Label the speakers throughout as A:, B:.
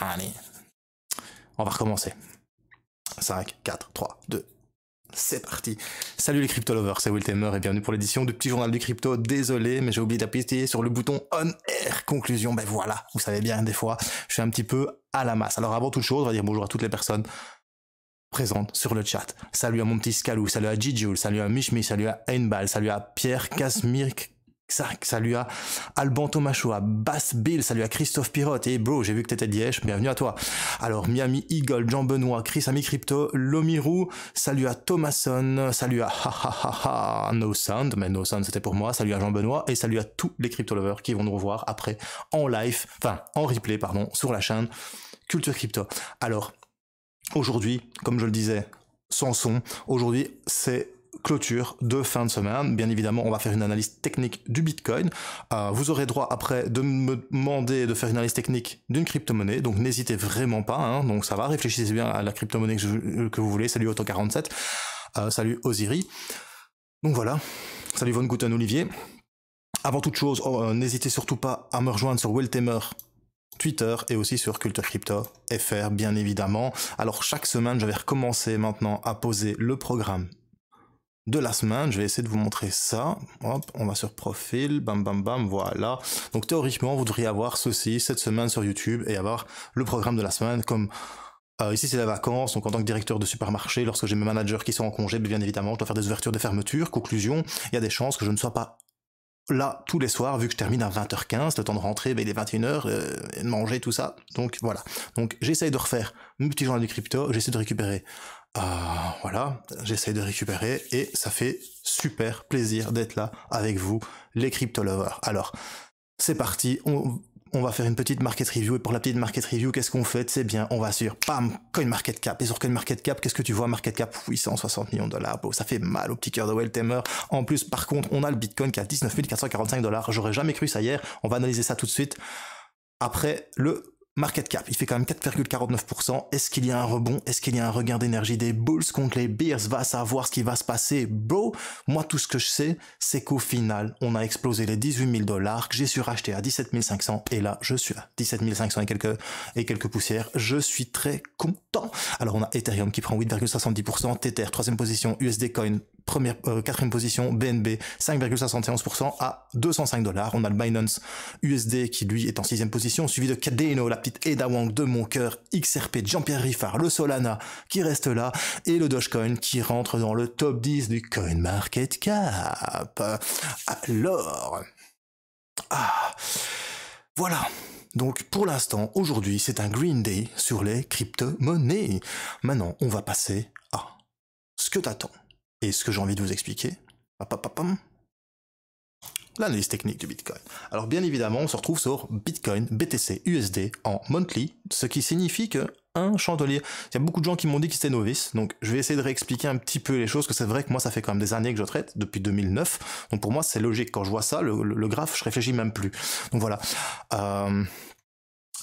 A: Allez, on va recommencer. 5, 4, 3, 2, c'est parti.
B: Salut les crypto lovers, c'est Will Temer et bienvenue pour l'édition du petit journal du crypto. Désolé, mais j'ai oublié d'appuyer sur le bouton on air conclusion. Ben voilà, vous savez bien, des fois, je suis un petit peu à la masse. Alors avant toute chose, on va dire bonjour à toutes les personnes présentes sur le chat. Salut à mon petit Scalou, salut à Jijul. salut à Mishmi, salut à Einbal, salut à Pierre Kasmirk. Salut à Alban Thomas à Bass Bill, salut à Christophe Pirotte, et bro, j'ai vu que t'étais Dièche, bienvenue à toi. Alors, Miami Eagle, Jean Benoît, Chris Ami Crypto, Lomirou, salut à Thomasson, salut à ha ha ha ha, No Sound, mais No Sound c'était pour moi, salut à Jean Benoît, et salut à tous les crypto lovers qui vont nous revoir après en live, enfin, en replay, pardon, sur la chaîne Culture Crypto. Alors, aujourd'hui, comme je le disais, sans son, aujourd'hui, c'est clôture de fin de semaine. Bien évidemment, on va faire une analyse technique du Bitcoin. Euh, vous aurez droit après de me demander de faire une analyse technique d'une crypto-monnaie, donc n'hésitez vraiment pas. Hein. Donc ça va, réfléchissez bien à la crypto-monnaie que, euh, vous voulez. Salut Auto47, euh, salut Osiri. Donc voilà, salut Von Guten Olivier. Avant toute chose, oh, n'hésitez surtout pas à me rejoindre sur Welltamer Twitter et aussi sur Culture Crypto FR, bien évidemment. Alors chaque semaine, je vais recommencer maintenant à poser le programme de la semaine. Je vais essayer de vous montrer ça. on va sur profil, bam bam bam, voilà. Donc théoriquement, vous devriez avoir ceci cette semaine sur YouTube et avoir le programme de la semaine comme... Euh, ici, c'est la vacance donc en tant que directeur de supermarché, lorsque j'ai mes managers qui sont en congé, bien évidemment, je dois faire des ouvertures, des fermetures. Conclusion, il y a des chances que je ne sois pas là tous les soirs, vu que je termine à 20h15, le temps de rentrer, il est 21h, et euh, manger, tout ça. Donc voilà. Donc j'essaye de refaire mes petits journal crypto, j'essaie de récupérer ah, voilà, j'essaye de récupérer et ça fait super plaisir d'être là avec vous, les crypto lovers. Alors, c'est parti, on, va faire une petite market review et pour la petite market review, qu'est-ce qu'on fait C'est bien, on va sur pam, cap Et sur coin market cap qu'est-ce que tu vois market cap 860 millions de dollars, ça fait mal au petit cœur de Welltamer. En plus, par contre, on a le Bitcoin qui a 19 445 dollars. J'aurais jamais cru ça hier. On va analyser ça tout de suite après le Market cap, il fait quand même 4,49%. Est-ce qu'il y a un rebond Est-ce qu'il y a un regain d'énergie des Bulls contre les Bears Va savoir ce qui va se passer. Bro, moi tout ce que je sais, c'est qu'au final, on a explosé les 18 000 dollars, que j'ai su racheter à 17 500 et là, je suis à 17 500 et quelques, et quelques poussières. Je suis très content. Alors on a Ethereum qui prend 8,70%, Tether, troisième position, USD Coin, euh, quatrième position, BNB 5,71% à 205 dollars. On a le Binance USD qui lui est en sixième position, suivi de Cadeno, la petite Eda Wang de mon cœur, XRP, Jean-Pierre Riffard, le Solana qui reste là et le Dogecoin qui rentre dans le top 10 du Coin Market Cap Alors, ah, voilà. Donc pour l'instant, aujourd'hui, c'est un green day sur les crypto-monnaies. Maintenant, on va passer à ce que t'attends. Et ce que j'ai envie de vous expliquer, l'analyse technique du Bitcoin. Alors bien évidemment, on se retrouve sur Bitcoin, BTC, USD en monthly, ce qui signifie que un chandelier. Il y a beaucoup de gens qui m'ont dit qu'ils étaient novices, donc je vais essayer de réexpliquer un petit peu les choses, que c'est vrai que moi ça fait quand même des années que je traite, depuis 2009, donc pour moi c'est logique, quand je vois ça, le, graphe, je réfléchis même plus. Donc voilà. Euh,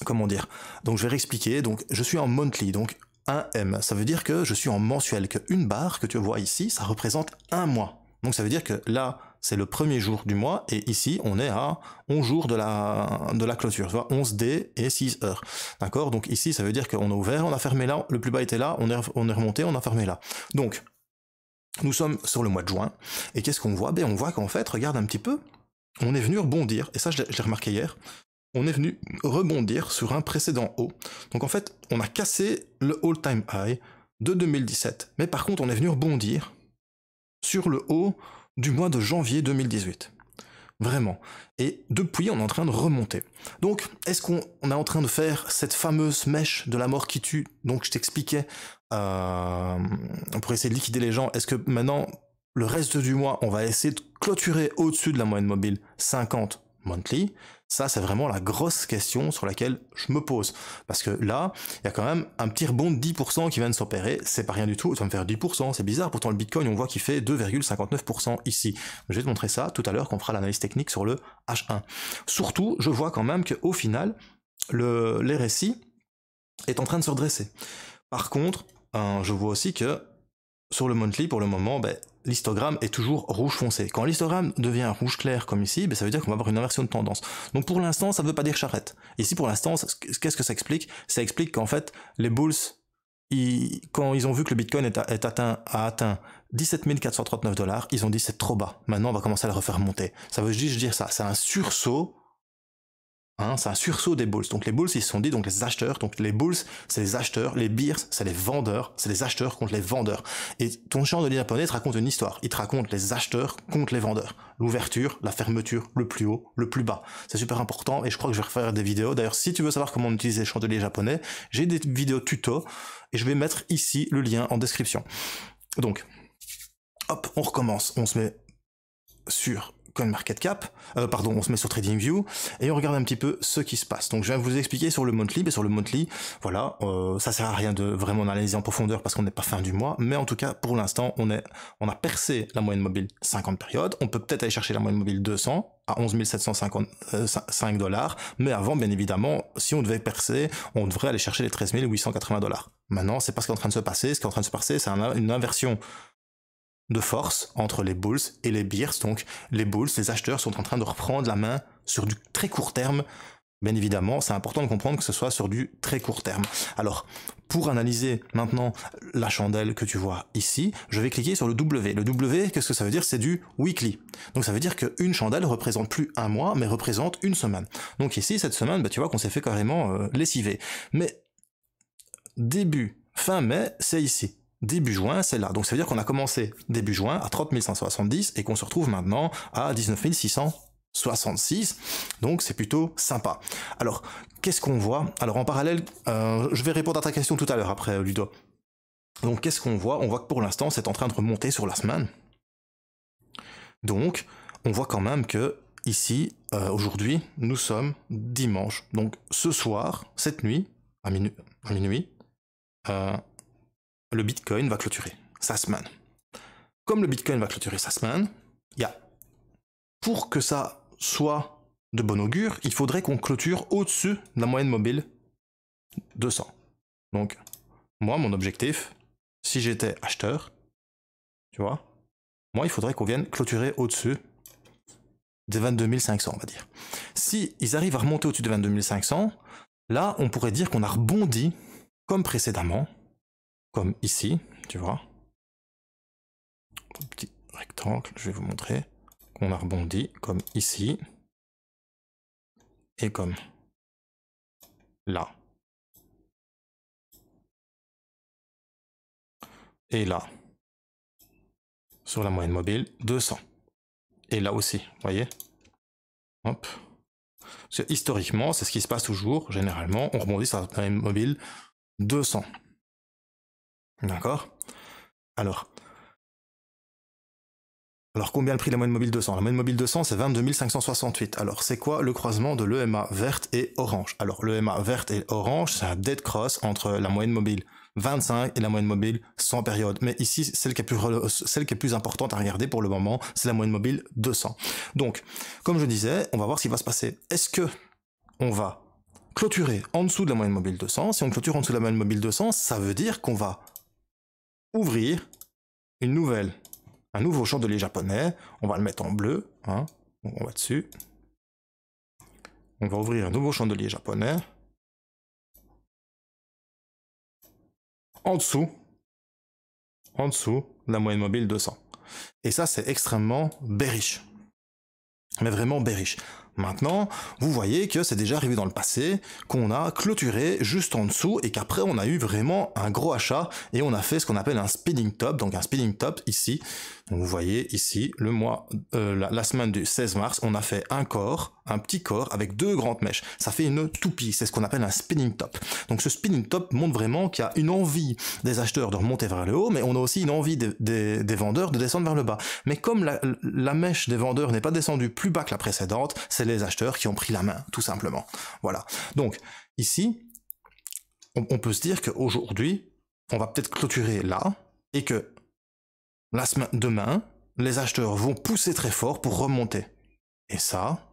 B: comment dire Donc je vais réexpliquer, donc je suis en monthly, donc 1M. Ça veut dire que je suis en mensuel, que une barre que tu vois ici, ça représente un mois. Donc ça veut dire que là, c'est le premier jour du mois, et ici, on est à 11 jours de la, de la clôture, tu vois, 11D et 6 heures. D'accord Donc ici, ça veut dire qu'on a ouvert, on a fermé là, le plus bas était là, on est, on est remonté, on a fermé là. Donc, nous sommes sur le mois de juin, et qu'est-ce qu'on voit ben, On voit qu'en fait, regarde un petit peu, on est venu rebondir, et ça j'ai remarqué hier, on est venu rebondir sur un précédent haut. Donc en fait, on a cassé le all-time high de 2017. Mais par contre, on est venu rebondir sur le haut du mois de janvier 2018. Vraiment. Et depuis, on est en train de remonter. Donc, est-ce qu'on est en train de faire cette fameuse mèche de la mort qui tue Donc, je t'expliquais, euh, pour essayer de liquider les gens, est-ce que maintenant, le reste du mois, on va essayer de clôturer au-dessus de la moyenne mobile 50 monthly ça, c'est vraiment la grosse question sur laquelle je me pose. Parce que là, il y a quand même un petit rebond de 10% qui vient de s'opérer. C'est pas rien du tout. Ça va me faire 10%. C'est bizarre. Pourtant, le Bitcoin, on voit qu'il fait 2,59% ici. Je vais te montrer ça tout à l'heure quand on fera l'analyse technique sur le H1. Surtout, je vois quand même qu'au final, le, les est en train de se redresser. Par contre, euh, je vois aussi que sur le monthly, pour le moment, ben, l'histogramme est toujours rouge foncé. Quand l'histogramme devient rouge clair comme ici, ben, ça veut dire qu'on va avoir une inversion de tendance. Donc pour l'instant, ça ne veut pas dire charrette. Ici, pour l'instant, qu'est-ce que ça explique Ça explique qu'en fait, les bulls, quand ils ont vu que le Bitcoin est, atteint, a atteint 17 439 dollars, ils ont dit c'est trop bas. Maintenant, on va commencer à le refaire monter. Ça veut juste dire ça. C'est un sursaut Hein, c'est un sursaut des bulls. Donc les bulls, ils se sont dit, donc les acheteurs, donc les bulls, c'est les acheteurs, les beers, c'est les vendeurs, c'est les acheteurs contre les vendeurs. Et ton chant de te raconte une histoire. Il te raconte les acheteurs contre les vendeurs. L'ouverture, la fermeture, le plus haut, le plus bas. C'est super important et je crois que je vais refaire des vidéos. D'ailleurs, si tu veux savoir comment on utilise les chandeliers japonais, j'ai des vidéos tuto et je vais mettre ici le lien en description. Donc, hop, on recommence. On se met sur market cap euh, pardon, on se met sur TradingView et on regarde un petit peu ce qui se passe. Donc je vais vous expliquer sur le monthly, mais sur le monthly, voilà, euh, ça sert à rien de vraiment analyser en profondeur parce qu'on n'est pas fin du mois, mais en tout cas pour l'instant on est, on a percé la moyenne mobile 50 périodes, on peut peut-être aller chercher la moyenne mobile 200 à 11 755 euh, dollars, mais avant bien évidemment, si on devait percer, on devrait aller chercher les 13 880 dollars. Maintenant, c'est pas ce qui est en train de se passer, ce qui est en train de se passer, c'est une inversion de force entre les Bulls et les Bears. Donc les Bulls, les acheteurs sont en train de reprendre la main sur du très court terme. Bien évidemment, c'est important de comprendre que ce soit sur du très court terme. Alors, pour analyser maintenant la chandelle que tu vois ici, je vais cliquer sur le W. Le W, qu'est-ce que ça veut dire C'est du weekly. Donc ça veut dire qu'une chandelle représente plus un mois, mais représente une semaine. Donc ici, cette semaine, bah, tu vois qu'on s'est fait carrément euh, lessiver. Mais début, fin mai, c'est ici début juin, c'est là. Donc ça veut dire qu'on a commencé début juin à 30 et qu'on se retrouve maintenant à 19 Donc c'est plutôt sympa. Alors, qu'est-ce qu'on voit Alors en parallèle, euh, je vais répondre à ta question tout à l'heure après, Ludo. Donc qu'est-ce qu'on voit On voit que pour l'instant, c'est en train de remonter sur la semaine. Donc, on voit quand même que ici, euh, aujourd'hui, nous sommes dimanche. Donc ce soir, cette nuit, à, minuit, euh, le Bitcoin va clôturer sa semaine. Comme le Bitcoin va clôturer sa semaine, il y pour que ça soit de bon augure, il faudrait qu'on clôture au-dessus de la moyenne mobile 200. Donc, moi, mon objectif, si j'étais acheteur, tu vois, moi, il faudrait qu'on vienne clôturer au-dessus des 22 500, on va dire. Si ils arrivent à remonter au-dessus des 22 500, là, on pourrait dire qu'on a rebondi, comme
A: précédemment, comme ici, tu vois. Un petit rectangle, je vais vous montrer. Qu'on a rebondi, comme ici. Et comme là. Et là. Sur la moyenne mobile, 200. Et là aussi, vous voyez Hop.
B: historiquement, c'est ce qui se passe toujours. Généralement, on rebondit sur la moyenne mobile 200. D'accord Alors. Alors combien le prix de la moyenne mobile 200 La moyenne mobile 200 c'est 22 568. Alors c'est quoi le croisement de l'EMA verte et orange Alors l'EMA verte et orange c'est un dead cross entre la moyenne mobile 25 et la moyenne mobile 100 période. Mais ici celle qui est plus, importante à regarder pour le moment c'est la moyenne mobile 200. Donc comme je disais on va voir ce qui va se passer. Est-ce que on va clôturer en dessous de la moyenne mobile 200 Si on clôture en dessous de la moyenne mobile 200 ça veut dire qu'on va ouvrir une nouvelle, un nouveau
A: chandelier japonais. On va le mettre en bleu. Hein. On va dessus. On va ouvrir un nouveau chandelier japonais. En dessous, en dessous la moyenne mobile 200.
B: Et ça, c'est extrêmement bearish. Mais vraiment bearish. Maintenant, vous voyez que c'est déjà arrivé dans le passé, qu'on a clôturé juste en dessous et qu'après on a eu vraiment un gros achat et on a fait ce qu'on appelle un spinning top. Donc un spinning top ici, vous voyez ici, le mois, euh, la, semaine du 16 mars, on a fait un corps, un petit corps avec deux grandes mèches. Ça fait une toupie, c'est ce qu'on appelle un spinning top. Donc ce spinning top montre vraiment qu'il y a une envie des acheteurs de remonter vers le haut, mais on a aussi une envie des vendeurs de descendre vers le bas. Mais comme la, mèche des vendeurs n'est pas descendue plus bas que la précédente, c'est les acheteurs qui ont pris la main, tout simplement. Voilà. Donc ici, on, on peut se dire qu'aujourd'hui, on va peut-être clôturer là, et que demain, les acheteurs vont pousser très fort pour remonter. Et ça,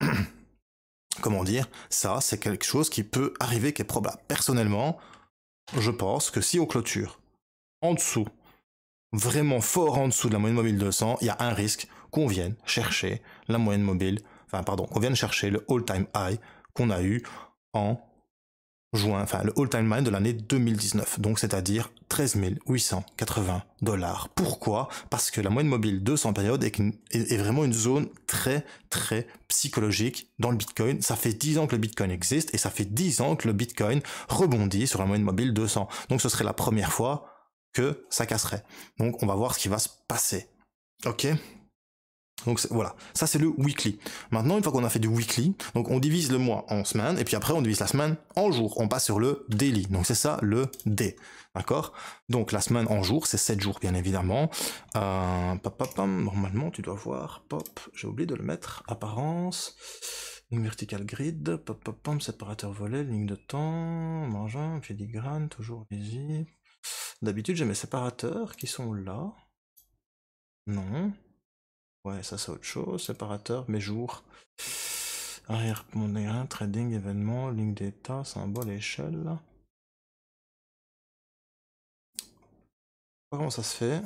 B: comment dire, ça, c'est quelque chose qui peut arriver, qui est probable. Personnellement, je pense que si on clôture en dessous, vraiment fort en dessous de la moyenne mobile 200, il y a un risque qu'on vienne chercher la moyenne mobile, enfin pardon, qu'on vienne chercher le all-time high qu'on a eu en enfin le all-time high de l'année 2019, donc c'est-à-dire 13 880 dollars. Pourquoi Parce que la moyenne mobile 200 périodes est, est, vraiment une zone très très psychologique dans le Bitcoin. Ça fait 10 ans que le Bitcoin existe et ça fait 10 ans que le Bitcoin rebondit sur la moyenne mobile 200. Donc ce serait la première fois que ça casserait. Donc on va voir ce qui va se passer. Ok donc voilà, ça c'est le weekly. Maintenant, une fois qu'on a fait du weekly, donc on divise le mois en semaines, et puis après on divise la semaine en jours. On passe sur le daily. Donc c'est ça le d, D'accord Donc la semaine en jours, c'est 7 jours bien évidemment. Euh, normalement, tu dois voir, pop, j'ai oublié de le mettre, apparence, vertical grid, pop, pop, séparateur volet, ligne de temps, mangin, filigrane, toujours easy. D'habitude, j'ai mes séparateurs qui sont là. Non. Ouais, ça c'est autre chose. Séparateur, mes jours. Arrière
A: plan. trading, événement, ligne d'état, symbole, échelle. comment ça se fait.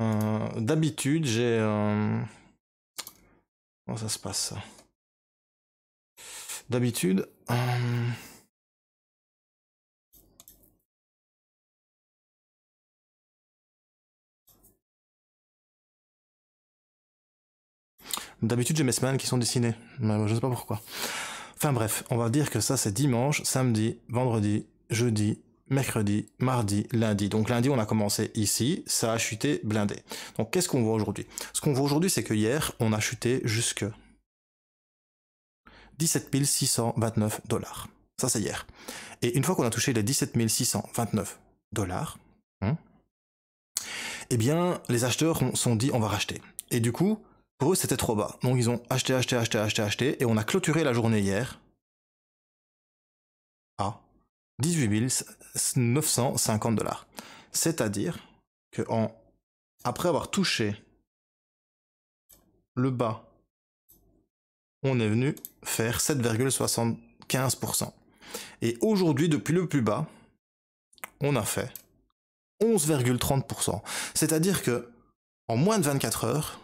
A: Euh, d'habitude, j'ai. Euh, comment ça se passe D'habitude. Euh, D'habitude, j'ai mes semaines qui sont dessinées. Mais je sais pas pourquoi.
B: Enfin bref, on va dire que ça c'est dimanche, samedi, vendredi, jeudi, mercredi, mardi, lundi. Donc lundi, on a commencé ici, ça a chuté blindé. Donc qu'est-ce qu'on voit aujourd'hui Ce qu'on voit aujourd'hui, c'est que hier, on a chuté jusque 17 629 dollars. Ça, c'est hier. Et une fois qu'on a touché les 17 629 dollars, hein, eh bien, les acheteurs sont dit on va racheter. Et du coup, Oh, c'était trop bas. Donc ils ont acheté, acheté, acheté, acheté, acheté, et on a clôturé la journée hier à 18 950 dollars. C'est-à-dire que en, après avoir touché le bas, on est venu faire 7,75%. Et aujourd'hui, depuis le plus bas, on a fait 11,30%. C'est-à-dire que en moins de 24 heures,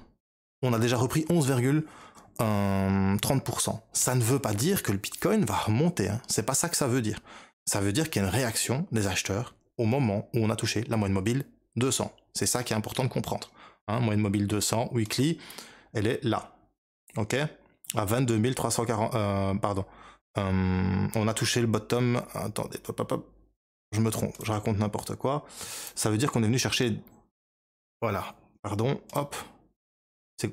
B: on a déjà repris 11,30%. Ça ne veut pas dire que le Bitcoin va remonter, hein. c'est pas ça que ça veut dire. Ça veut dire qu'il y a une réaction des acheteurs au moment où on a touché la moyenne mobile 200. C'est ça qui est important de comprendre. Hein. moyenne mobile 200 weekly, elle est là. Ok À 22 340. Euh, pardon. Euh, on a touché le bottom. Attendez, je me trompe, je raconte n'importe quoi. Ça veut dire qu'on est venu chercher. Voilà, pardon, hop,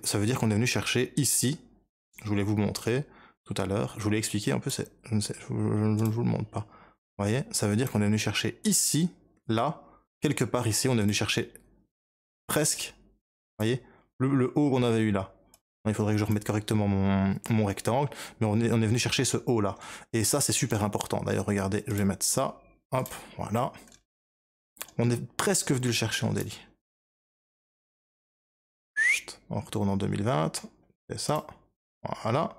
B: ça veut dire qu'on est venu chercher ici, je voulais vous montrer tout à l'heure, je voulais expliquer un peu, je ne, je, vous le montre pas. Vous voyez, ça veut dire qu'on est venu chercher ici, là, quelque part ici, on est venu chercher presque, vous voyez, le, haut qu'on avait eu là. Il faudrait que je remette correctement mon, rectangle, mais on est, on est venu chercher ce haut là. Et ça, c'est super important. D'ailleurs, regardez, je vais mettre ça, hop, voilà.
A: On est presque venu le chercher en délit en on retourne en 2020. et ça. Voilà.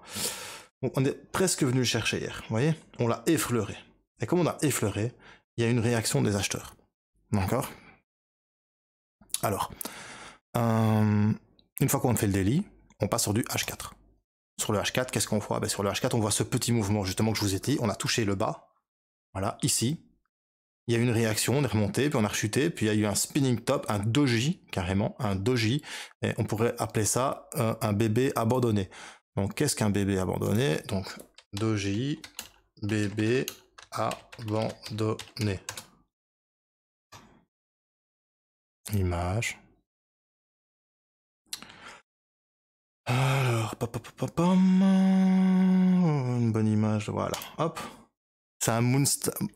A: on
B: est presque venu le chercher hier. Vous voyez On l'a effleuré. Et comme on a effleuré, il y a une réaction des acheteurs. D'accord Alors, euh, une fois qu'on fait le délit, on passe sur du H4. Sur le H4, qu'est-ce qu'on voit ben, Sur le H4, on voit ce petit mouvement justement que je vous ai dit. On a touché le bas. Voilà, ici, il y a eu une réaction, on est remonté, puis on a rechuté, puis il y a eu un spinning top, un doji, carrément, un doji, et on pourrait appeler ça euh, un bébé abandonné. Donc qu'est-ce qu'un bébé abandonné
A: Donc doji, bébé abandonné. Image. Alors, une
B: bonne image, voilà, hop. C'est un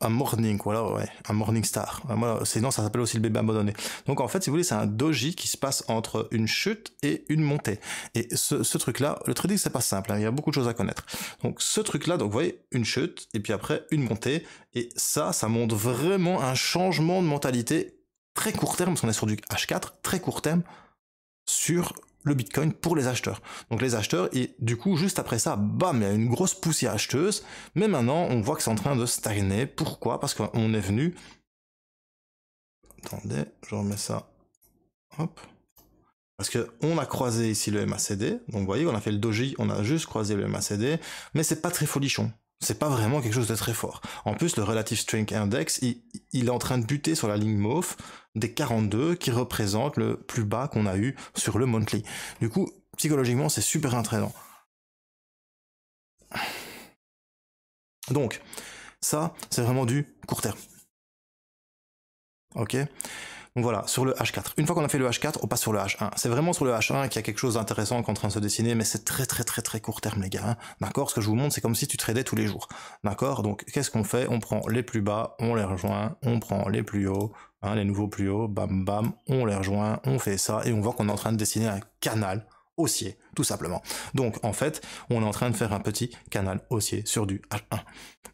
B: un Morning, voilà, ouais, un Morning Star. Voilà, sinon, ça s'appelle aussi le bébé abandonné. Donc, en fait, si vous voulez, c'est un doji qui se passe entre une chute et une montée. Et ce, truc-là, le trading, c'est pas simple, hein, il y a beaucoup de choses à connaître. Donc, ce truc-là, donc, vous voyez, une chute, et puis après, une montée. Et ça, ça montre vraiment un changement de mentalité très court terme, parce qu'on est sur du H4, très court terme, sur le Bitcoin pour les acheteurs. Donc les acheteurs, et du coup, juste après ça, bam, il y a une grosse poussière acheteuse, mais maintenant, on voit que c'est en train de stagner. Pourquoi Parce qu'on est venu... Attendez, je remets ça. Hop. Parce qu'on a croisé ici le MACD, donc vous voyez, on a fait le doji, on a juste croisé le MACD, mais c'est pas très folichon c'est pas vraiment quelque chose de très fort. En plus, le Relative Strength Index, il, est en train de buter sur la ligne mauve des 42 qui représente le plus bas qu'on a eu sur le monthly. Du coup, psychologiquement, c'est super entraînant. Donc, ça, c'est vraiment du court terme. Ok donc voilà, sur le H4. Une fois qu'on a fait le H4, on passe sur le H1. C'est vraiment sur le H1 qu'il y a quelque chose d'intéressant qui est en train de se dessiner, mais c'est très très très très court terme les gars. Hein. D'accord Ce que je vous montre, c'est comme si tu tradais tous les jours. D'accord Donc qu'est-ce qu'on fait On prend les plus bas, on les rejoint, on prend les plus hauts, hein, les nouveaux plus hauts, bam bam, on les rejoint, on fait ça, et on voit qu'on est en train de dessiner un canal haussier, tout simplement. Donc en fait, on est en train de faire un petit canal haussier sur du H1.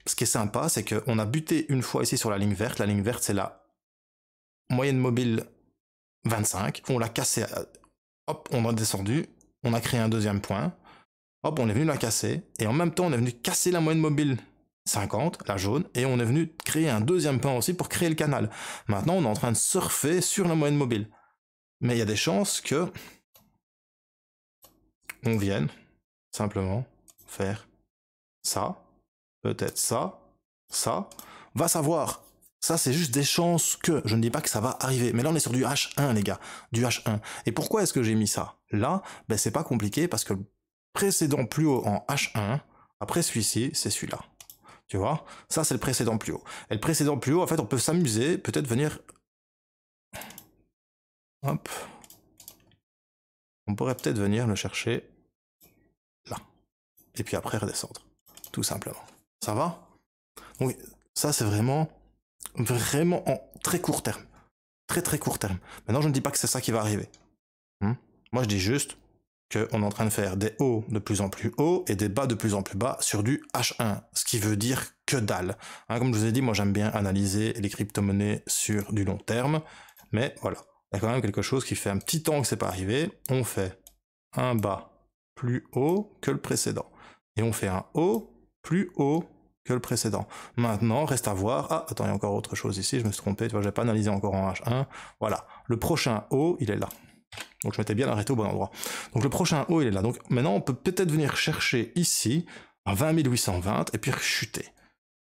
B: Ce qui est sympa, c'est qu'on a buté une fois ici sur la ligne verte. La ligne verte, c'est la moyenne mobile 25, on l'a cassé, euh, hop, on a descendu, on a créé un deuxième point, hop, on est venu la casser, et en même temps, on est venu casser la moyenne mobile 50, la jaune, et on est venu créer un deuxième point aussi pour créer le canal. Maintenant, on est en train de surfer sur la moyenne mobile. Mais il y a des chances que on vienne simplement faire ça, peut-être ça, ça, va savoir. Ça, c'est juste des chances que. Je ne dis pas que ça va arriver. Mais là, on est sur du H1, les gars. Du H1. Et pourquoi est-ce que j'ai mis ça Là, ben, c'est pas compliqué parce que le précédent plus haut en H1, après celui-ci, c'est celui-là. Tu vois Ça, c'est le précédent plus haut. Et le précédent plus haut, en fait, on peut s'amuser,
A: peut-être venir... Hop. On pourrait peut-être venir le chercher là. Et puis après redescendre.
B: Tout simplement. Ça va Oui, ça, c'est vraiment vraiment en très court terme. Très très court terme. Maintenant, je ne dis pas que c'est ça qui va arriver. Hmm? Moi, je dis juste qu'on est en train de faire des hauts de plus en plus hauts et des bas de plus en plus bas sur du H1, ce qui veut dire que dalle. Hein, comme je vous ai dit, moi j'aime bien analyser les crypto-monnaies sur du long terme, mais voilà, il y a quand même quelque chose qui fait un petit temps que c'est pas arrivé. On fait un bas plus haut que le précédent, et on fait un haut plus haut le précédent. Maintenant, reste à voir. Ah, attends, encore autre chose ici, je me suis trompé, tu vois, j'ai pas analysé encore en H1. Voilà. Le prochain haut, il est là. Donc je m'étais bien arrêté au bon endroit. Donc le prochain haut, il est là. Donc maintenant, on peut peut-être venir chercher ici à 20 820 et puis rechuter.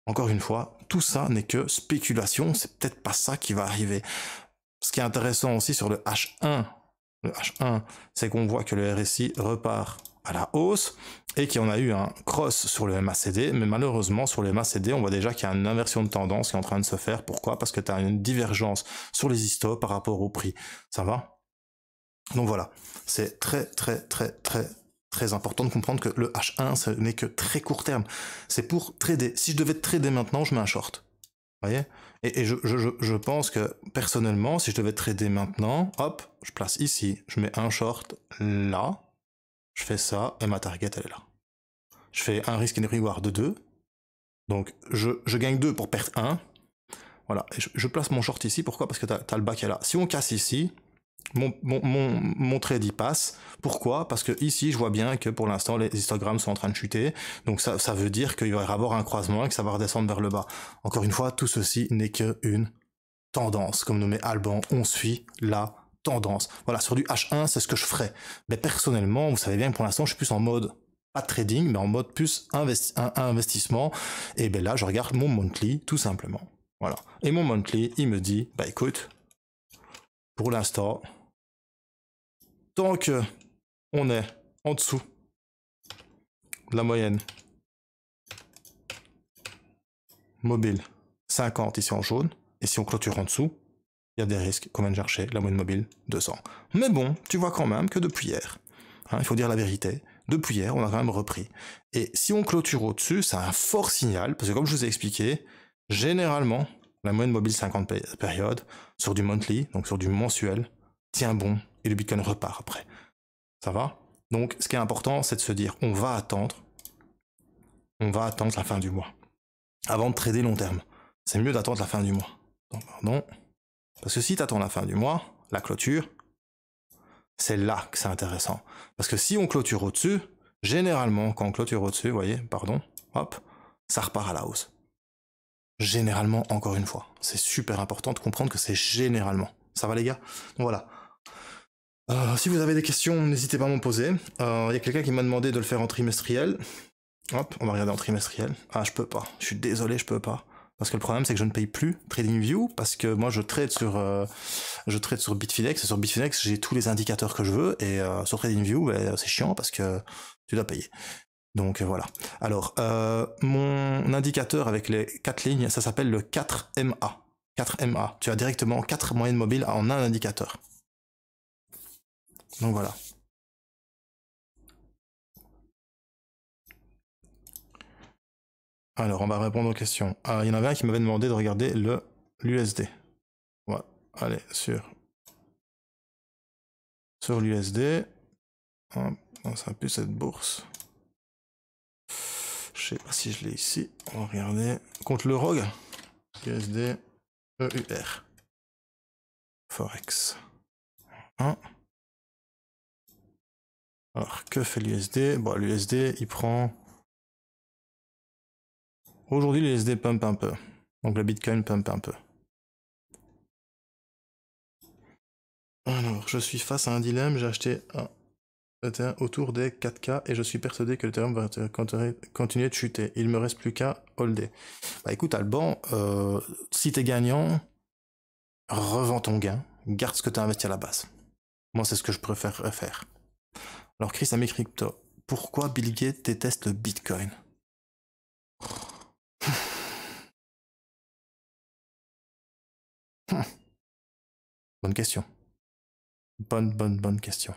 B: Encore une fois, tout ça n'est que spéculation, c'est peut-être pas ça qui va arriver. Ce qui est intéressant aussi sur le H1, le H1, c'est qu'on voit que le RSI repart à la hausse et qu'on a eu un cross sur le MACD, mais malheureusement sur le MACD, on voit déjà qu'il y a une inversion de tendance qui est en train de se faire. Pourquoi Parce que tu as une divergence sur les ISTO par rapport au prix. Ça va Donc voilà, c'est très très très très très important de comprendre que le H1, ce n'est que très court terme. C'est pour trader. Si je devais trader maintenant, je mets un short. Vous voyez Et, et je, je, je, pense que personnellement, si je devais trader maintenant, hop, je place ici, je mets un short là, je fais ça, et ma target, elle est là. Je fais un risk and reward de 2, donc je, gagne 2 pour perdre 1, voilà, et je, place mon short ici, pourquoi Parce que tu as, le bas qui est là. Si on casse ici, mon, mon, mon, trade y passe. Pourquoi Parce que ici, je vois bien que pour l'instant, les histogrammes sont en train de chuter. Donc ça, veut dire qu'il va y avoir un croisement et que ça va redescendre vers le bas. Encore une fois, tout ceci n'est qu'une tendance. Comme nommé Alban, on suit la voilà, sur du H1, c'est ce que je ferais. Mais personnellement, vous savez bien que pour l'instant, je suis plus en mode pas trading, mais en mode plus investissement. Et ben là, je regarde mon monthly, tout simplement. Voilà. Et mon monthly, il me dit, bah écoute, pour l'instant, tant que on est en dessous de la moyenne mobile 50 ici en jaune, et si on clôture en dessous, il y a des risques qu'on de chercher la moyenne mobile 200. Mais bon, tu vois quand même que depuis hier, hein, il faut dire la vérité, depuis hier, on a quand même repris. Et si on clôture au-dessus, c'est un fort signal, parce que comme je vous ai expliqué, généralement, la moyenne mobile 50 périodes, sur du monthly, donc sur du mensuel, tient bon, et le Bitcoin repart après. Ça va Donc ce qui est important, c'est de se dire, on va attendre, on va attendre la fin du mois, avant de trader long terme. C'est mieux d'attendre la fin du mois. Donc, pardon. Parce que si tu attends la fin du mois, la clôture, c'est là que c'est intéressant. Parce que si on clôture au-dessus, généralement, quand on clôture au-dessus, vous voyez, pardon, hop, ça repart à la hausse. Généralement, encore une fois. C'est super important de comprendre que c'est généralement. Ça va les gars voilà. Euh, si vous avez des questions, n'hésitez pas à m'en poser. Euh, il y a quelqu'un qui m'a demandé de le faire en trimestriel. Hop, on va regarder en trimestriel. Ah, je peux pas. Je suis désolé, je peux pas. Parce que le problème, c'est que je ne paye plus TradingView parce que moi, je trade sur, euh, je trade sur Bitfinex et sur Bitfinex, j'ai tous les indicateurs que je veux et euh, sur TradingView, ben, c'est chiant parce que tu dois payer. Donc euh, voilà. Alors, mon indicateur avec les quatre lignes, ça s'appelle le 4MA.
A: 4MA. Tu as directement 4 moyennes mobiles en un indicateur. Donc voilà. Alors, on va répondre aux questions. Ah, il y en avait un qui m'avait demandé de regarder le l'USD. Voilà, allez, sur, sur l'USD. ça plus cette bourse. Je sais pas si je l'ai ici. On va regarder. Contre le Rogue. USD EUR. Forex. Alors, que fait l'USD Bon, l'USD, il prend Aujourd'hui, les SD pump un peu. Donc le Bitcoin pump un peu. Alors, je suis face à un dilemme. J'ai acheté
B: un autour des 4K et je suis persuadé que le terme va continuer de chuter. Il me reste plus qu'à holder. Bah écoute, Alban, euh, si t'es gagnant, revends ton gain. Garde ce que t'as investi à la base. Moi, c'est ce que je préfère
A: faire. Alors, Chris Ami Crypto, pourquoi Bill Gates déteste le Bitcoin Bonne question. Bonne, bonne, bonne question.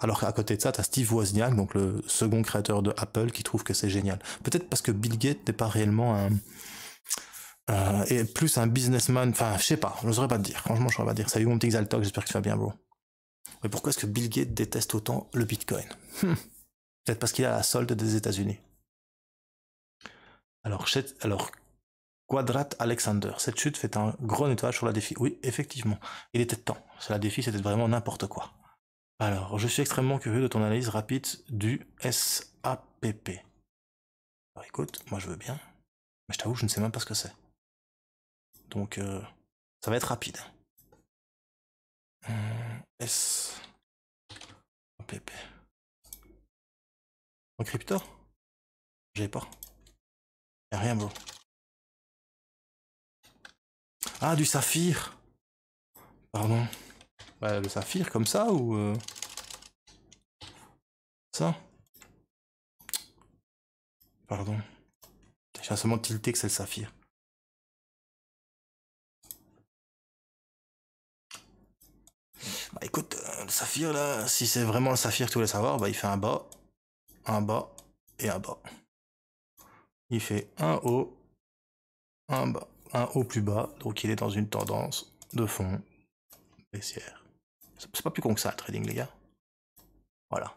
B: Alors qu'à côté de ça, tu as Steve Wozniak, donc le second créateur de Apple, qui trouve que c'est génial. Peut-être parce que Bill Gates n'est pas réellement un... et euh, plus un businessman, enfin, je sais pas, je saurais pas te dire. Franchement, je saurais pas te dire. Salut mon petit Xaltok, j'espère que tu vas bien, bro. Mais pourquoi est-ce que Bill Gates déteste autant le Bitcoin hmm. Peut-être parce qu'il a la solde des États-Unis. Alors, alors Quadrate Alexander. Cette chute fait un gros nettoyage sur la défi. Oui, effectivement, il était temps. La défi, c'était vraiment n'importe quoi. Alors, je suis extrêmement curieux de ton analyse rapide du SAPP.
A: Alors écoute, moi je veux bien, mais je t'avoue, je ne sais même pas ce que c'est. Donc, euh, ça va être rapide. Hum, SAPP. En crypto J'ai pas. Y'a rien, beau. Ah, du saphir Pardon. Bah le saphir, comme ça, ou... Euh, ça Pardon. J'ai seulement tilté que c'est le saphir. Bah écoute, euh, le saphir là, si
B: c'est vraiment le saphir tous tu savoirs, savoir, bah il fait un bas, un bas et un bas. Il fait un haut, un bas haut plus bas, donc il est dans une tendance de fond baissière. C'est pas plus con que ça, trading, les gars. Voilà.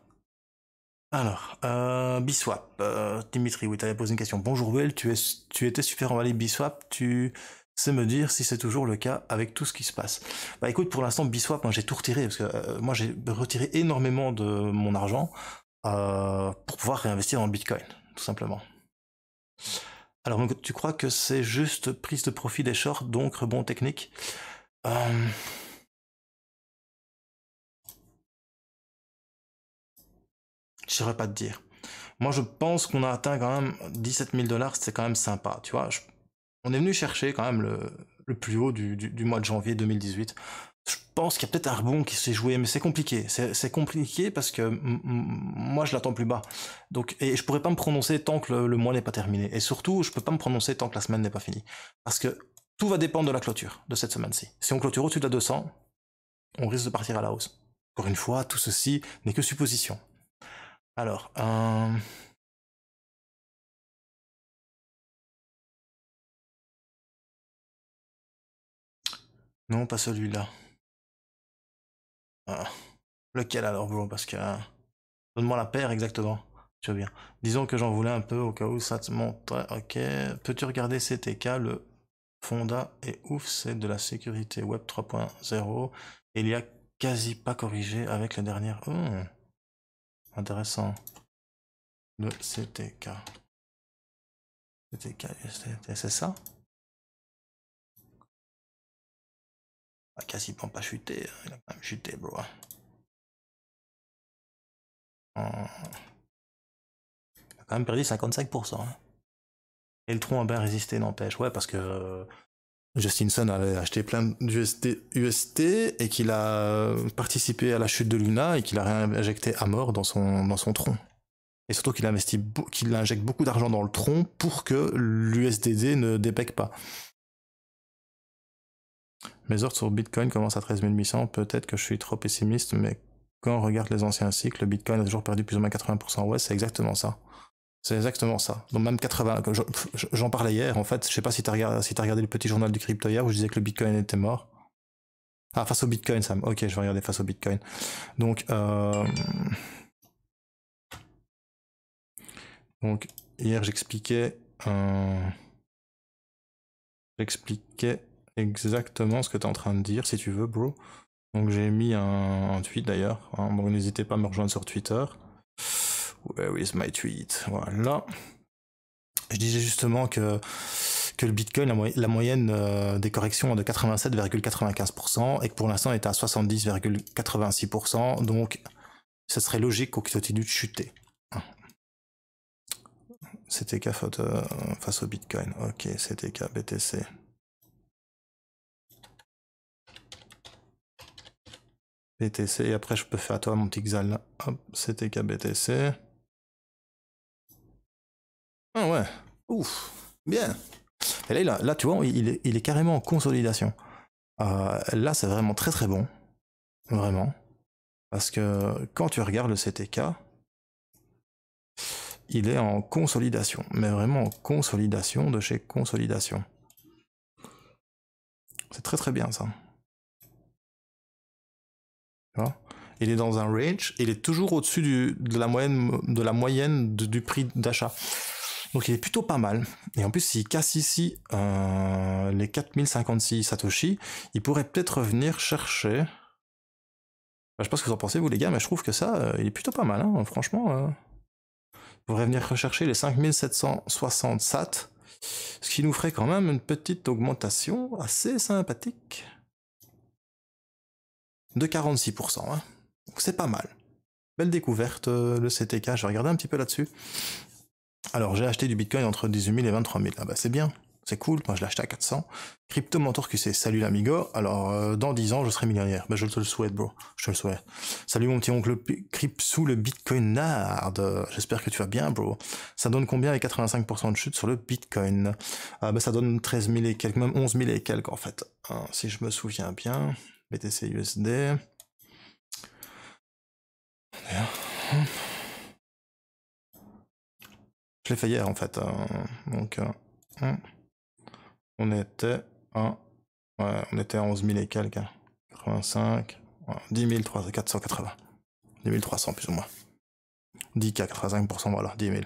B: Alors, euh, Biswap, euh, Dimitri, oui, t'avais posé une question. Bonjour Will, tu, es, tu étais super en valide Biswap, tu sais me dire si c'est toujours le cas avec tout ce qui se passe. Bah écoute, pour l'instant, Biswap, moi j'ai tout retiré, parce que euh, moi j'ai retiré énormément de mon argent euh, pour pouvoir réinvestir dans le Bitcoin, tout simplement. Alors tu crois que c'est juste prise de profit des shorts, donc rebond
A: technique euh... Je saurais pas te dire. Moi, je pense qu'on a atteint quand
B: même 17 000 dollars, c'est quand même sympa, tu vois. On est venu chercher quand même le, plus haut du, du, mois de janvier 2018 pense qu'il y a peut-être un rebond qui s'est joué, mais c'est compliqué. C'est compliqué parce que moi, je l'attends plus bas. Donc, et je pourrais pas me prononcer tant que le, mois n'est pas terminé. Et surtout, je peux pas me prononcer tant que la semaine n'est pas finie. Parce que tout va dépendre de la clôture de cette semaine-ci. Si on clôture au-dessus de la 200, on risque de partir à la hausse. Encore une fois, tout
A: ceci n'est que supposition. Alors, euh, non, pas celui-là. Euh, lequel
B: alors, bro Parce que. Euh, donne-moi la paire exactement. Tu veux bien. Disons que j'en voulais un peu au cas où ça te montre Ok. Peux-tu regarder CTK Le Fonda est ouf, c'est de la sécurité web 3.0. Il y a quasi pas corrigé avec la dernière.
A: intéressant. Le CTK. CTK, c'est ça a bah, quasiment pas chuté. Hein. Il a quand même chuté, bro. Il a quand même perdu 55%. Hein. Et le tronc a bien résisté, n'empêche. Ouais, parce que euh, Justinson avait
B: acheté plein d'UST et qu'il a participé à la chute de Luna et qu'il a réinjecté à mort dans son, dans son tronc. Et surtout qu'il investit, qu'il injecte beaucoup d'argent dans le tronc pour que l'USDD ne dépeque pas. Mes ordres sur Bitcoin commencent à 13 800. Peut-être que je suis trop pessimiste, mais quand on regarde les anciens cycles, le Bitcoin a toujours perdu plus ou moins 80%. Ouais, c'est exactement ça. C'est exactement ça. Donc même 80, j'en parlais hier, en fait, je sais pas si tu as, si regardé le petit journal du crypto hier où je disais que le Bitcoin était mort. Ah, face au Bitcoin, Sam. Ok, je vais regarder face au Bitcoin. Donc,
A: euh, Donc hier, j'expliquais... Euh, j'expliquais
B: exactement ce que tu es en train de dire, si tu veux, bro. Donc j'ai mis un, tweet d'ailleurs. Hein. n'hésitez pas à me rejoindre sur Twitter. Where is my tweet Voilà. Je disais justement que, que le Bitcoin, la, moyenne euh, des corrections est de 87,95% et que pour l'instant est à 70,86%. Donc ce serait logique qu'on continue de chuter. c'était qu'à euh, face au Bitcoin. Ok, CTK BTC.
A: BTC, et après je peux faire à toi mon petit Hop, CTK BTC.
B: Ah ouais, ouf, bien. Et là, là tu vois, il est, il est carrément en consolidation. Euh, là, c'est vraiment très très bon. Vraiment. Parce que quand tu regardes le CTK, il est en consolidation. Mais vraiment en consolidation de chez consolidation. C'est très très bien ça. Il est dans un range, il est toujours au-dessus de la moyenne, de la moyenne du prix d'achat. Donc il est plutôt pas mal. Et en plus, s'il casse ici euh, les 4056 Satoshi, il pourrait peut-être venir chercher... Je bah, je sais pas ce que vous en pensez, vous les gars, mais je trouve que ça, euh, il est plutôt pas mal, hein. franchement. Euh, il pourrait venir rechercher les 5760 SAT, ce qui nous ferait quand même une petite augmentation assez sympathique de 46%. Hein. c'est pas mal. Belle découverte, euh, le CTK, je vais regarder un petit peu là-dessus. Alors j'ai acheté du Bitcoin entre 18 000 et 23 000. Ah bah c'est bien, c'est cool, moi je l'ai acheté à 400. Crypto Mentor QC, salut l'amigo, alors euh, dans 10 ans je serai millionnaire. Bah je te le souhaite bro, je te le souhaite. Salut mon petit oncle sous le Bitcoin Bitcoinard, j'espère que tu vas bien bro. Ça donne combien les 85% de chute sur le Bitcoin ah Bah ça donne 13 000 et quelques, même 11 000 et quelques en fait, hein, si je me souviens bien. BTC USD.
A: Je l'ai fait hier en fait. Hein. donc euh, hein. on était à
B: ouais, on était à 11 000 et quelques. 85, 10 480.
A: 10 300 plus ou moins. 10K, 85%, voilà, 10 000.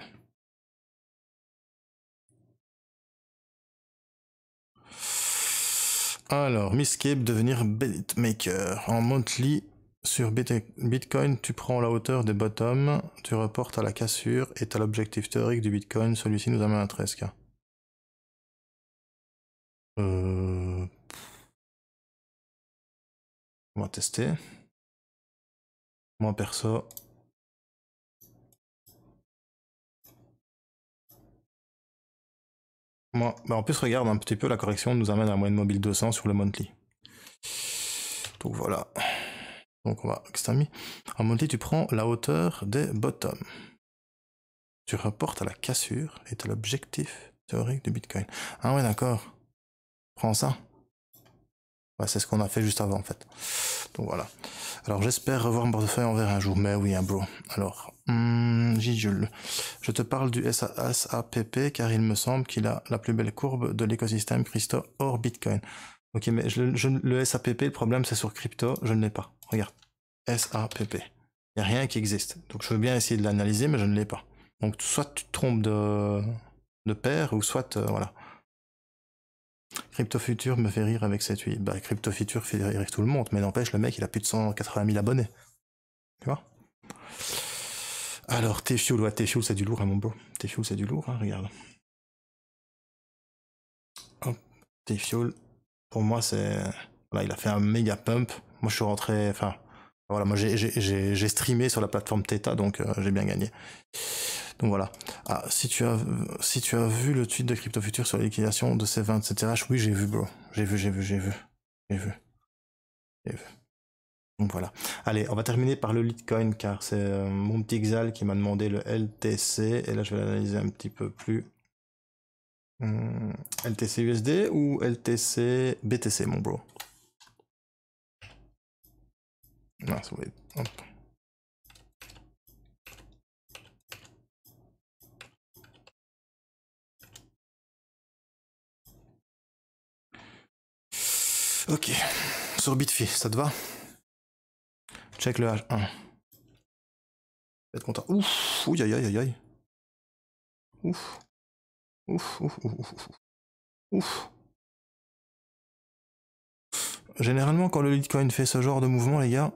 B: Alors, misscape devenir BitMaker. En monthly, sur Bitcoin, tu prends la hauteur des bottoms, tu reportes à la cassure et à l'objectif théorique du Bitcoin. Celui-ci
A: nous amène à 13K. Euh, On va tester. Moi perso, Ben, en plus, regarde un petit peu, la correction nous amène à la moyenne mobile 200 sur le
B: monthly. Donc voilà. Donc on va En monthly, tu prends la hauteur des bottoms. Tu reportes à la cassure et à l'objectif théorique du Bitcoin. Ah ouais, d'accord. Prends ça c'est ce qu'on a fait juste avant en fait. Donc voilà. Alors j'espère revoir mon portefeuille en un jour, mais oui, un hein, bro. Alors, Jules, hmm, Gijul, je te parle du SAPP car il me semble qu'il a la plus belle courbe de l'écosystème crypto hors Bitcoin. Ok, mais je, le SAPP, le problème c'est sur crypto, je ne l'ai pas. Regarde, SAPP. Il n'y a rien qui existe. Donc je veux bien essayer de l'analyser, mais je ne l'ai pas. Donc soit tu te trompes de, de paire, ou soit, euh, voilà. Crypto CryptoFuture me fait rire avec cette huile, Bah, Future fait rire tout le monde, mais n'empêche, le mec, il a plus de 180 000 abonnés. Tu vois Alors, T-Fuel, ouais, c'est du lourd, hein, mon beau. t c'est du lourd, hein, regarde. Hop, pour moi, c'est. Voilà, il a fait un méga pump. Moi, je suis rentré. Enfin, voilà, moi, j'ai streamé sur la plateforme Theta, donc euh, j'ai bien gagné. Donc voilà. Ah, si tu as, si tu as vu le tweet de Crypto Future sur la liquidation de ces 20 etc, oui, j'ai vu, bro. J'ai vu, j'ai vu, j'ai vu. J'ai vu. J'ai vu. Donc voilà. Allez, on va terminer par le Litecoin car c'est euh, mon petit Xal qui m'a demandé le LTC et là je vais l'analyser un petit peu plus.
A: Hmm, LTC USD ou LTC BTC mon bro. Non, Ok. Sur Bitfi, ça te va Check le H1. Être content. Ouf, ouh, aïe, aïe, aïe, Ouf. Ouf, ouf, ouf, ouf. Ouf. Généralement, quand le Litecoin fait ce genre de mouvement, les gars,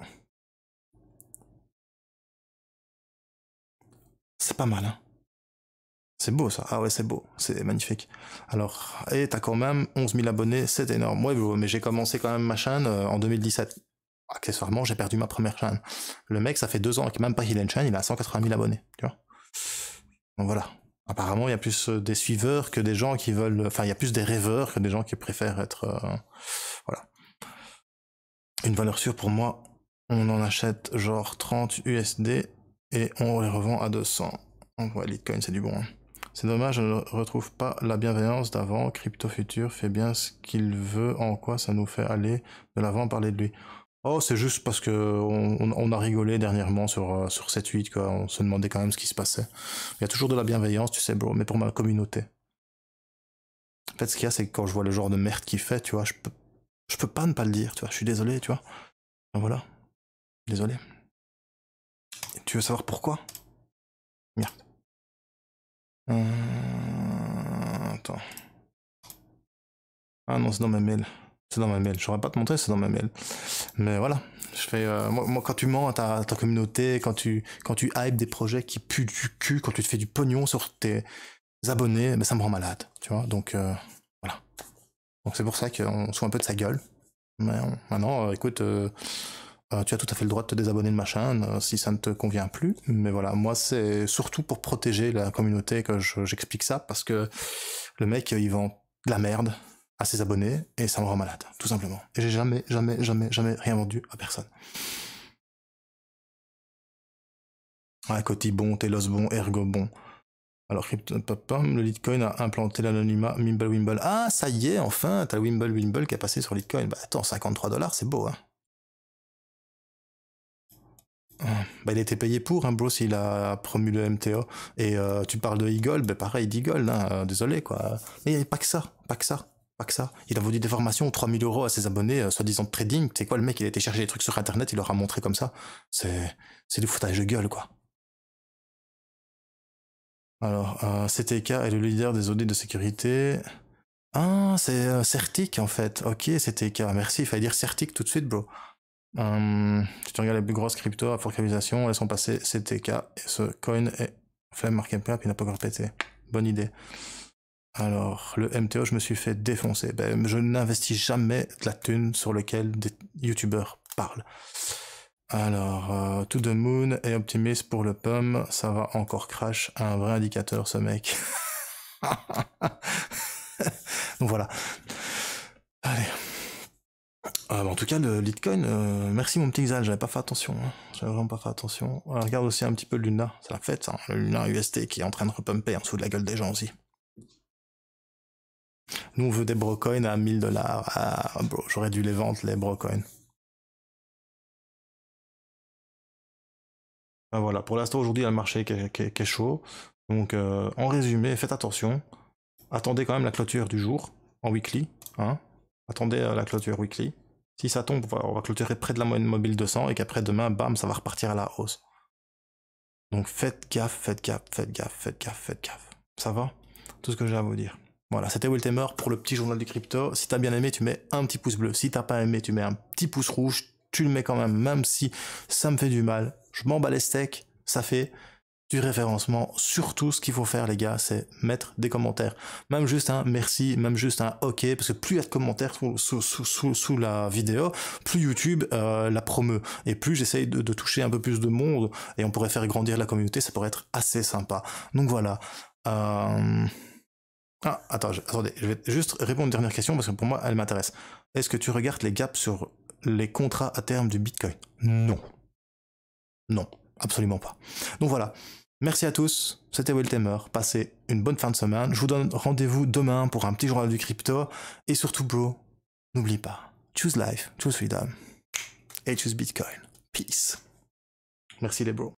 A: c'est pas mal, hein. C'est beau ça. Ah
B: ouais, c'est beau. C'est magnifique. Alors, et t'as quand même 11 000 abonnés, c'est énorme. Ouais, mais j'ai commencé quand même ma chaîne euh, en 2017. Accessoirement, j'ai perdu ma première chaîne. Le mec, ça fait deux ans et même pas qu'il a une chaîne, il a 180 000 abonnés. Tu vois Donc voilà. Apparemment, il y a plus euh, des suiveurs que des gens qui veulent. Enfin, il y a plus des rêveurs que des gens qui préfèrent être. Euh, voilà. Une valeur sûre pour moi, on en achète genre 30 USD et on les revend à 200. Donc ouais, Litecoin, c'est du bon. Hein. C'est dommage, je ne retrouve pas la bienveillance d'avant. Crypto fait bien ce qu'il veut, en quoi ça nous fait aller de l'avant, parler de lui. Oh, c'est juste parce que on, a rigolé dernièrement sur, euh, sur cette 8, quoi. On se demandait quand même ce qui se passait. Il y a toujours de la bienveillance, tu sais, bro, mais pour ma communauté. En fait, ce qu'il y a, c'est que quand je vois le genre de merde qu'il fait, tu vois, je peux,
A: je peux pas ne pas le dire, tu vois. Je suis désolé, tu vois. voilà. Désolé. Tu veux savoir pourquoi Merde. Euh, attends. Ah non, c'est dans ma mail. C'est dans ma
B: mail. J'aurais pas te montrer, c'est dans ma mail. Mais voilà. Je fais, euh, moi, quand tu mens à ta, communauté, quand tu, quand tu hype des projets qui puent du cul, quand tu te fais du pognon sur tes abonnés, ben, ça me rend malade. Tu vois, donc euh, voilà. Donc c'est pour ça qu'on soit un peu de sa gueule. Mais maintenant, écoute euh, tu as tout à fait le droit de te désabonner de machin euh, si ça ne te convient plus. Mais voilà, moi c'est surtout pour protéger la communauté que j'explique ça parce que le mec euh, il vend de la merde à ses abonnés et ça me rend malade, tout simplement. Et j'ai jamais, jamais, jamais, jamais rien vendu à personne. Ah, côté bon, Telos bon, Ergo bon. Alors, le Litecoin a implanté l'anonymat Wimble Wimble. Ah, ça y est, enfin, t'as le Wimble Wimble qui a passé sur Litecoin. Bah attends, 53 dollars, c'est beau, hein. Bah, il a été payé pour. Hein. bro. il a promu le MTO. Et euh, tu parles de Eagle, bah, pareil, d'Eagle, hein, euh, désolé, quoi. Mais il n'y avait pas que ça, pas que ça. Pas que ça. Il a vendu des formations 3000 euros à ses abonnés, euh, soi-disant trading. trading. sais quoi, le mec, il a été chercher des trucs sur Internet, il leur a montré comme ça. C'est, c'est du foutage de gueule, quoi. Alors, CTK est le leader des audits de sécurité. Ah, c'est Certic, en fait. Ok, CTK. Merci, il fallait dire Certic tout de suite, bro. Euh, si tu regardes les plus grosses cryptos à forcalisation, elles sont passées CTK, ce coin est Flame Market Cap, il n'a pas encore pété. Bonne idée. Alors, le MTO, je me suis fait défoncer. Ben, je n'investis jamais de la thune sur lequel des youtubeurs parlent. Alors, euh, To The Moon et Optimist pour le pomme, ça va encore crash, un vrai indicateur ce mec. Donc voilà. Allez. Euh, en tout cas, le Litecoin, euh, merci mon petit Xal, j'avais pas fait attention. Hein. J'avais vraiment pas fait attention. regarde aussi un petit peu Luna, c'est la fête, hein, le Luna UST qui est en train de repumper en hein, dessous de la gueule des gens aussi.
A: Nous, on veut des brocoins à 1000 dollars. Ah, j'aurais dû les vendre, les brocoins. Ben voilà, pour l'instant, aujourd'hui, le marché qui est, chaud. Donc, euh, en résumé, faites attention.
B: Attendez quand même la clôture du jour, en weekly. Hein, attendez euh, la clôture weekly. Si ça tombe, on va, clôturer près de la moyenne mobile 200 et qu'après demain, bam, ça va repartir à la hausse. Donc faites gaffe, faites gaffe, faites gaffe, faites gaffe, faites gaffe. Ça va Tout ce que j'ai à vous dire. Voilà, c'était Will Tamer pour le petit journal du crypto. Si t'as bien aimé, tu mets un petit pouce bleu. Si t'as pas aimé, tu mets un petit pouce rouge. Tu le mets quand même, même si ça me fait du mal. Je m'en bats les steaks, ça fait du référencement. Surtout, ce qu'il faut faire, les gars, c'est mettre des commentaires. Même juste un merci, même juste un ok, parce que plus il y a de commentaires sous, la vidéo, plus YouTube euh, la promeut. Et plus j'essaye de, toucher un peu plus de monde, et on pourrait faire grandir la communauté, ça pourrait être assez sympa. Donc voilà. Euh, ah, attends, attendez, je vais juste répondre une dernière question, parce que pour moi, elle m'intéresse. Est-ce que tu regardes les gaps sur les contrats à terme du Bitcoin
A: Non. Non
B: absolument pas. Donc voilà. Merci à tous, c'était Temer. passez une bonne fin de semaine, je vous donne rendez-vous demain pour un petit journal du crypto, et surtout bro, n'oublie pas, choose life, choose freedom, et choose Bitcoin. Peace. Merci les bros.